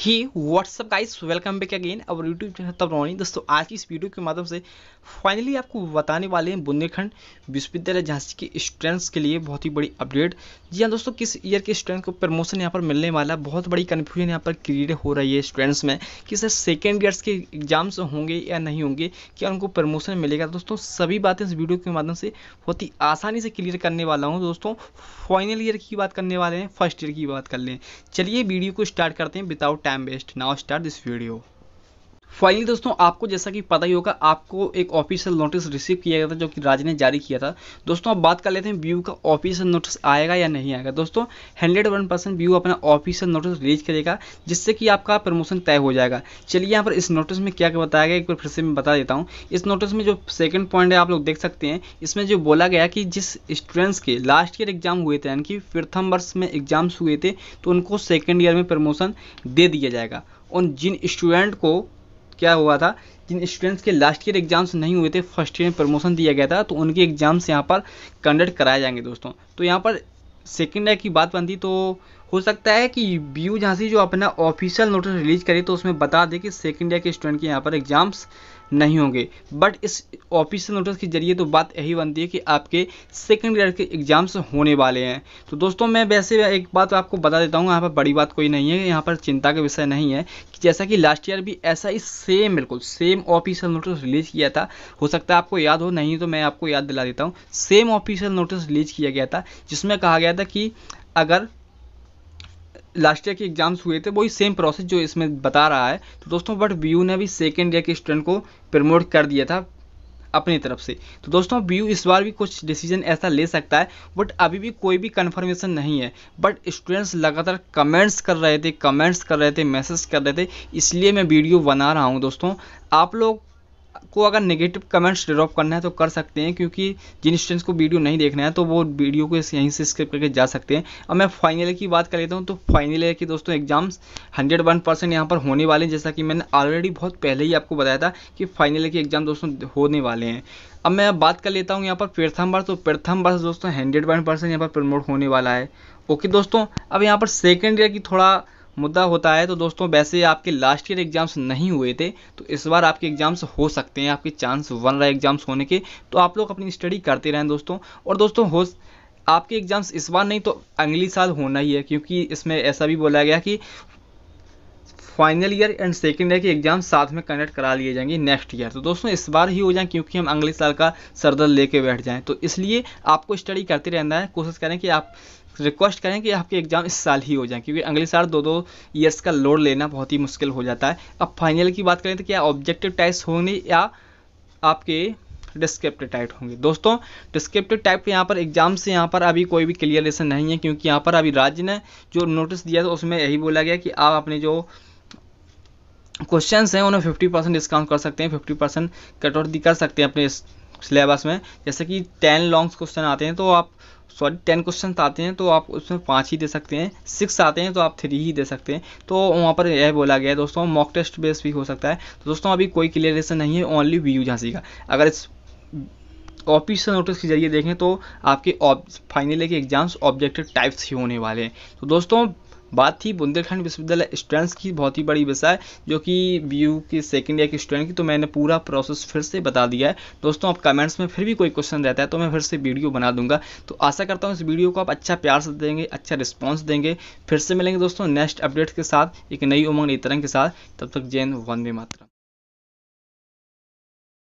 ही what's up guys welcome back again और YouTube channel तब रोनी दोस्तों आज की इस वीडियो के माध्यम से फाइनली आपको बताने वाले हैं बुंदेलखंड विश्वविद्यालय झांसी के स्टूडेंट्स के लिए बहुत ही बड़ी अपडेट जी हाँ दोस्तों किस ईयर के स्टूडेंट्स को प्रमोशन यहाँ पर मिलने वाला है बहुत बड़ी कन्फ्यूजन यहाँ पर क्रिएट हो रही है स्टूडेंट्स में कि सर सेकेंड ईयर्स के एग्जाम्स होंगे या नहीं होंगे क्या उनको प्रमोशन मिलेगा दोस्तों सभी बातें इस वीडियो के माध्यम से बहुत ही आसानी से क्लियर करने वाला हूँ दोस्तों फाइनल ईयर की बात करने वाले हैं फर्स्ट ईयर की बात कर लें चलिए वीडियो को स्टार्ट करते हैं without time waste now start this video finally दोस्तों आपको जैसा कि पता ही होगा आपको एक ऑफिशियल नोटिस रिसीव किया गया था जो कि राज्य ने जारी किया था दोस्तों अब बात कर लेते हैं व्यू का ऑफिशियल नोटिस आएगा या नहीं आएगा दोस्तों हंड्रेड वन परसेंट व्यू अपना ऑफिशियल नोटिस रिलीज करेगा जिससे कि आपका प्रमोशन तय हो जाएगा चलिए यहाँ पर इस नोटिस में क्या क्या बताया गया एक बार फिर से मैं बता देता हूँ इस नोटिस में जो सेकेंड पॉइंट है आप लोग देख सकते हैं इसमें जो बोला गया कि जिस स्टूडेंट्स के लास्ट ईयर एग्जाम हुए थे यानी कि प्रथम वर्ष में एग्जाम्स हुए थे तो उनको सेकेंड ईयर में प्रमोशन दे दिया जाएगा और जिन स्टूडेंट को क्या हुआ था जिन स्टूडेंट्स के लास्ट ईयर एग्जाम्स नहीं हुए थे फर्स्ट ईयर में प्रमोशन दिया गया था तो उनके एग्जाम्स यहाँ पर कंडक्ट कराए जाएंगे दोस्तों तो यहाँ पर सेकेंड ईयर की बात बनती तो हो सकता है कि बी यू झांसी जो अपना ऑफिशियल नोटिस रिलीज करे तो उसमें बता दे कि सेकेंड ईयर के स्टूडेंट के यहाँ पर एग्जाम्स नहीं होंगे बट इस ऑफिशियल नोटिस के जरिए तो बात यही बनती है कि आपके सेकेंड ग्रेड के एग्जाम्स होने वाले हैं तो दोस्तों मैं वैसे एक बात आपको बता देता हूँ यहाँ पर बड़ी बात कोई नहीं है यहाँ पर चिंता का विषय नहीं है कि जैसा कि लास्ट ईयर भी ऐसा ही सेम बिल्कुल सेम ऑफिशियल नोटिस रिलीज़ किया था हो सकता है आपको याद हो नहीं तो मैं आपको याद दिला देता हूँ सेम ऑफिशियल नोटिस रिलीज किया गया था जिसमें कहा गया था कि अगर लास्ट ईयर के एग्ज़ाम्स हुए थे वही सेम प्रोसेस जो इसमें बता रहा है तो दोस्तों बट बी ने भी सेकेंड ईयर के स्टूडेंट को प्रमोट कर दिया था अपनी तरफ से तो दोस्तों बी इस बार भी कुछ डिसीजन ऐसा ले सकता है बट अभी भी कोई भी कन्फर्मेशन नहीं है बट स्टूडेंट्स लगातार कमेंट्स कर रहे थे कमेंट्स कर रहे थे मैसेज कर रहे थे इसलिए मैं वीडियो बना रहा हूँ दोस्तों आप लोग को अगर नेगेटिव कमेंट्स ड्रॉप करना है तो कर सकते हैं क्योंकि जिन स्टूडेंट्स को वीडियो नहीं देखना है तो वो वीडियो को यहीं से स्किप करके जा सकते हैं अब मैं फाइनल की बात कर लेता हूँ तो फाइनल ईयर के दोस्तों एग्जाम्स हंड्रेड वन परसेंट यहाँ पर होने वाले हैं जैसा कि मैंने ऑलरेडी बहुत पहले ही आपको बताया था कि फाइनल ईयर के एग्जाम दोस्तों होने वाले हैं अब मैं बात कर लेता हूँ यहाँ पर प्रथम बार तो प्रथम बार दोस्तों हंड्रेड वन परसेंट यहाँ पर प्रमोट होने वाला है ओके दोस्तों अब यहाँ पर सेकेंड ईयर की थोड़ा मुद्दा होता है तो दोस्तों वैसे आपके लास्ट ईयर एग्ज़ाम्स नहीं हुए थे तो इस बार आपके एग्ज़ाम्स हो सकते हैं आपके चांस वन रहा एग्ज़ाम्स होने के तो आप लोग अपनी स्टडी करते रहें दोस्तों और दोस्तों हो आपके एग्ज़ाम्स इस बार नहीं तो अगली साल होना ही है क्योंकि इसमें ऐसा भी बोला गया कि final year and second year के एग्जाम साथ में कंडक्ट करा लिए जाएंगे नेक्स्ट ईयर तो दोस्तों इस बार ही हो जाएं क्योंकि हम अगले साल का सरदर लेके बैठ जाएं तो इसलिए आपको स्टडी करते रहना है कोशिश करें कि आप रिक्वेस्ट करें कि आपके एग्ज़ाम इस साल ही हो जाए क्योंकि अगले साल दो दो ईयर्स का लोड लेना बहुत ही मुश्किल हो जाता है अब फाइनल की बात करें तो क्या ऑब्जेक्टिव टाइप्स होंगे या आपके डिस्क्रिप्टिव टाइप होंगे दोस्तों डिस्क्रिप्टिव टाइप के यहाँ पर एग्जाम से यहाँ पर अभी कोई भी क्लियरेशन नहीं है क्योंकि यहाँ पर अभी राज्य ने जो नोटिस दिया था उसमें यही बोला गया कि आप अपने जो क्वेश्चन हैं उन्हें फिफ्टी परसेंट डिस्काउंट कर सकते हैं फिफ्टी परसेंट कटौती कर सकते हैं अपने सिलेबस में जैसे कि टेन लॉन्ग क्वेश्चन आते हैं तो आप सॉरी टेन क्वेश्चन आते हैं तो आप उसमें पाँच ही दे सकते हैं सिक्स आते हैं तो आप थ्री ही दे सकते हैं तो वहाँ पर यह बोला गया है दोस्तों मॉक टेस्ट बेस भी हो सकता है तो दोस्तों अभी कोई क्लियरेशन नहीं है ओनली वी यू झांसी का अगर इस ऑफिशियल नोटिस के जरिए देखें तो आपके फाइनल के एग्जाम्स ऑब्जेक्टिव टाइप्स ही होने वाले हैं तो दोस्तों बात थी बुंदेलखंड विश्वविद्यालय स्टूडेंट्स की बहुत ही बड़ी विषय है जो कि बी के सेकेंड ईयर के स्टूडेंट की तो मैंने पूरा प्रोसेस फिर से बता दिया है दोस्तों आप कमेंट्स में फिर भी कोई क्वेश्चन रहता है तो मैं फिर से वीडियो बना दूंगा तो आशा करता हूँ इस वीडियो को आप अच्छा प्यार से देंगे अच्छा रिस्पॉन्स देंगे फिर से मिलेंगे दोस्तों नेक्स्ट अपडेट के साथ एक नई उमंग नई तरंग के साथ तब तक जैन वन वे मात्रा